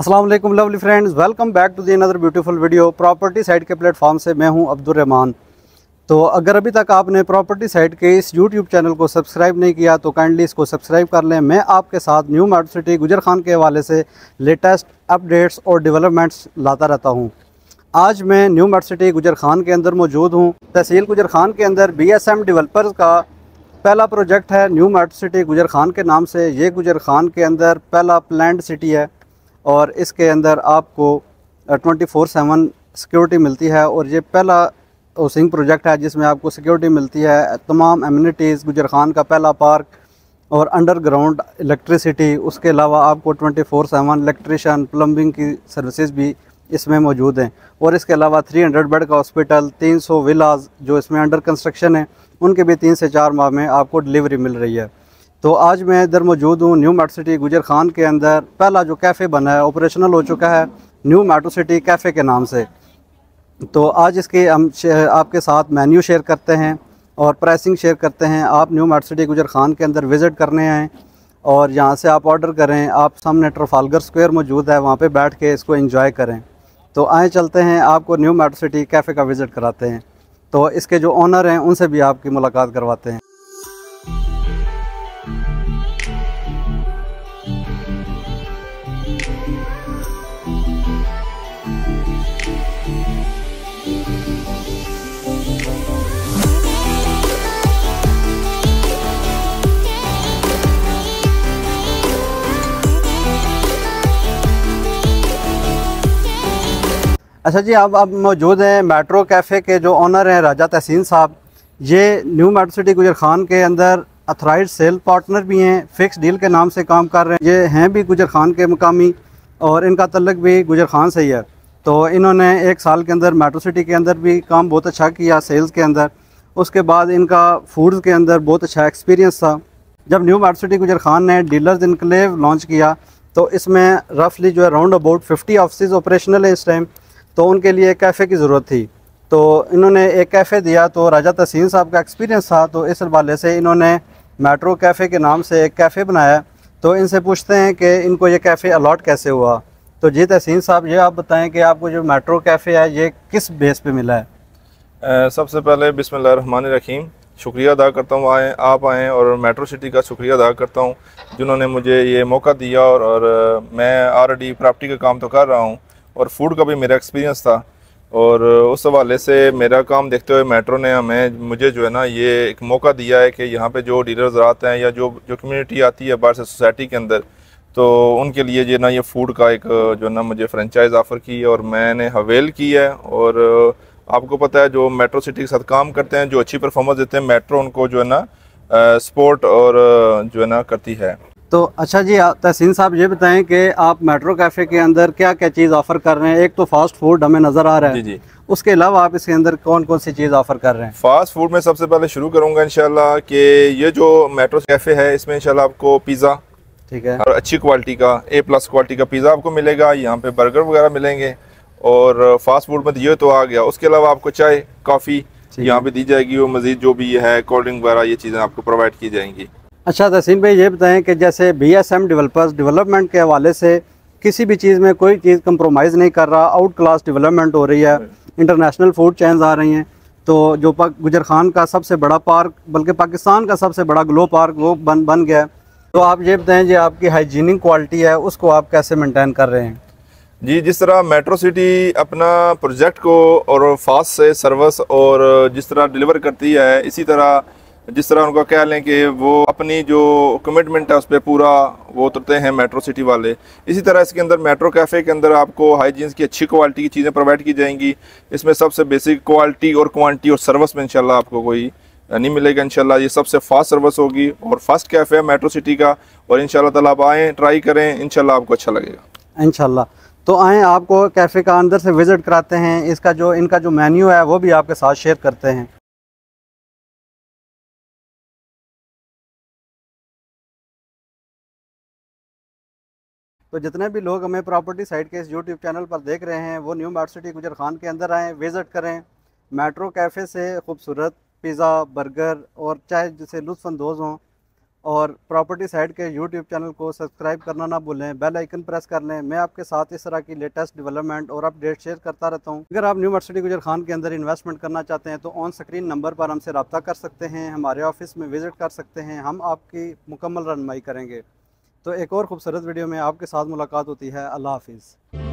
Aslam lovely friends welcome back to the another beautiful video property site के platform से मैं हूं अब्दुलरहमान तो अगर अभी तक आपने प्रॉपर्टी साइट के इस यूट्यूब चैनल को सब्सक्राइब नहीं किया तो काइंडली इसको सब्सक्राइब कर लें मैं आपके साथ न्यू मेट्रो सिटी गुजर खान के हवाले से लेटेस्ट अपडेट्स और डेवलपमेंट्स लाता रहता हूँ आज मैं न्यू मेट्रो सिटी गुजर खान के अंदर मौजूद हूँ तहसील गुजर खान के अंदर बी एस एम डेवलपर्स का पहला प्रोजेक्ट है न्यू मेट्रो सिटी गुजर खान के नाम से ये गुजर खान के अंदर पहला प्लैंड सिटी है और इसके अंदर आपको ट्वेंटी फोर सेवन सिक्योरिटी मिलती है और ये पहला हाउसिंग प्रोजेक्ट है जिसमें आपको सिक्योरिटी मिलती है तमाम एम्यूनिटीज़ गुजर खान का पहला पार्क और अंडरग्राउंड इलेक्ट्रिसिटी उसके अलावा आपको twenty four seven electrician plumbing की सर्विसेज भी इसमें मौजूद हैं और इसके अलावा 300 बेड का हॉस्पिटल 300 विलाज जो इसमें अंडर कंस्ट्रक्शन है उनके भी तीन से चार माह में आपको डिलीवरी मिल रही है तो आज मैं इधर मौजूद हूँ न्यू मेट्रो सिटी गुजर खान के अंदर पहला जो कैफ़े बना है ऑपरेशनल हो चुका है न्यू मेट्रो सिटी कैफ़े के नाम से तो आज इसके हम आपके साथ मेन्यू शेयर करते हैं और प्राइसिंग शेयर करते हैं आप न्यू मेट्रो सिटी गुजर खान के अंदर विज़िट करने आएँ और यहाँ से आप ऑर्डर करें आप सामने ट्रफालगर स्क्वायर मौजूद है वहाँ पर बैठ के इसको इंजॉय करें तो आए चलते हैं आपको न्यू मेट्रो सिटी कैफ़े का विज़िट कराते हैं तो इसके जो ऑनर हैं उनसे भी आपकी मुलाकात करवाते हैं अच्छा जी अब अब मौजूद हैं मेट्रो कैफ़े के जो ऑनर हैं राजा तहसीन साहब ये न्यू मेट्रो सिटी गुजर खान के अंदर अथराइज सेल पार्टनर भी हैं फिक्स डील के नाम से काम कर रहे हैं ये हैं भी गुजर खान के मकामी और इनका तल्लक भी गुजर खान से ही है तो इन्होंने एक साल के अंदर मेट्रो सिटी के अंदर भी काम बहुत अच्छा किया सेल्स के अंदर उसके बाद इनका फूड के अंदर बहुत अच्छा एक्सपीरियंस था जब न्यू मेट्रो सिटी गुजर खान ने डीलर्स इनकलेव लॉन्च किया तो इसमें रफली जो है राउंड अबाउट 50 ऑफिस ऑपरेशनल है इस टाइम तो उनके लिए कैफ़े की ज़रूरत थी तो इन्होंने एक कैफ़े दिया तो राजा तहसीन साहब का एक्सपीरियंस था तो इस हवाले से इन्होंने मेट्रो कैफ़े के नाम से एक कैफ़े बनाया तो इनसे पूछते हैं कि इनको ये कैफ़े अलाट कैसे हुआ तो जी तहसीन साहब ये आप बताएं कि आपको जो मेट्रो कैफ़े है ये किस बेस पे मिला है सबसे पहले बिसमान रखीम शुक्रिया अदा करता हूँ आए आप आएँ और मेट्रो सिटी का शुक्रिया अदा करता हूँ जिन्होंने मुझे ये मौका दिया और, और मैं ऑलरेडी प्रॉपर्टी का काम तो कर रहा हूँ और फूड का भी मेरा एक्सपीरियंस था और उस हवाले से मेरा काम देखते हुए मेट्रो ने हमें मुझे जो है ना ये एक मौका दिया है कि यहाँ पे जो डीलर्स आते हैं या जो जो कम्युनिटी आती है बाहर से सोसाइटी के अंदर तो उनके लिए जो ना ये फूड का एक जो ना मुझे फ्रेंचाइज ऑफ़र की है और मैंने हवेल की है और आपको पता है जो मेट्रो सिटी के साथ काम करते हैं जो अच्छी परफॉर्मेंस देते हैं मेट्रो उनको जो है ना सपोर्ट और जो है ना करती है तो अच्छा जी तहसीन साहब ये बताएं कि आप मेट्रो कैफ़े के अंदर क्या क्या चीज़ ऑफ़र कर रहे हैं एक तो फास्ट फूड हमें नज़र आ रहा है जी जी उसके अलावा आप इसके अंदर कौन कौन सी चीज़ ऑफ़र कर रहे हैं फास्ट फूड में सबसे पहले शुरू करूंगा इंशाल्लाह कि ये जो मेट्रो कैफ़े है इसमें इंशाल्लाह आपको पिज़्ज़ा ठीक है और अच्छी क्वालिटी का ए प्लस क्वालिटी का पिज़्ज़ा आपको मिलेगा यहाँ पे बर्गर वगैरह मिलेंगे और फास्ट फूड में तो ये तो आ गया उसके अलावा आपको चाय कॉफ़ी यहाँ पे दी जाएगी और मज़ीद जो भी है कोल्ड ड्रिंक वगैरह ये चीज़ें आपको प्रोवाइड की जाएंगी अच्छा तहसीन भाई ये बताएं कि जैसे B S M developers development के हवाले से किसी भी चीज़ में कोई चीज़ कंप्रोमाइज़ नहीं कर रहा आउट क्लास डेवलपमेंट हो रही है इंटरनेशनल फूड चैनस आ रही हैं तो जो गुजर खान का सबसे बड़ा पार्क बल्कि पाकिस्तान का सबसे बड़ा ग्लो पार्क वो बन बन गया तो आप ये बताएं जी आपकी हाइजीनिक क्वालिटी है उसको आप कैसे मेनटेन कर रहे हैं जी जिस तरह मेट्रो सिटी अपना प्रोजेक्ट को और फास्ट से सर्विस और जिस तरह डिलीवर करती है इसी तरह जिस तरह उनका कह लें कि वो अपनी जो कमिटमेंट है उस पर पूरा वो उतरते हैं मेट्रो सिटी वाले इसी तरह इसके अंदर मेट्रो कैफ़े के अंदर आपको हाइजीन्स की अच्छी क्वालिटी की चीज़ें प्रोवाइड की जाएंगी इसमें सबसे बेसिक क्वालिटी और क्वान्टी और सर्विस में इनशाला आपको कोई नहीं मिलेगा इनशाला ये सबसे फास्ट सर्विस होगी और फास्ट कैफ़े है मेट्रो सिटी का और इंशाल्लाह ताला आप आएँ ट्राई करें इनशाला आपको अच्छा लगेगा इनशाला तो आएँ आपको कैफ़े का अंदर से विज़िट कराते हैं इसका जो इनका जो मेन्यू है वो भी आपके साथ शेयर करते हैं तो जितने भी लोग हमें प्रॉपर्टी साइट के इस यूट्यूब चैनल पर देख रहे हैं वो न्यू मार्ट सिटी गुजर खान के अंदर आएँ विज़िट करें मेट्रो कैफ़े से खूबसूरत पिज़्ज़ा बर्गर और चाय जिसे लुफानंदोज हों और प्रॉपर्टी साइड के यूट्यूब चैनल को सब्सक्राइब करना ना भूलें बेल आइकन प्रेस कर लें मैं आपके साथ इस तरह की लेटेस्ट डेवलपमेंट और अपडेट शेयर करता रहता हूं अगर आप न्यू मर्सिडी गुजर खान के अंदर इन्वेस्टमेंट करना चाहते हैं तो ऑन स्क्रीन नंबर पर हमसे रबता कर सकते हैं हमारे ऑफिस में विज़िट कर सकते हैं हम आपकी मुकम्मल रनमाई करेंगे तो एक और खूबसूरत वीडियो में आपके साथ मुलाकात होती है अल्लाह हाफिज़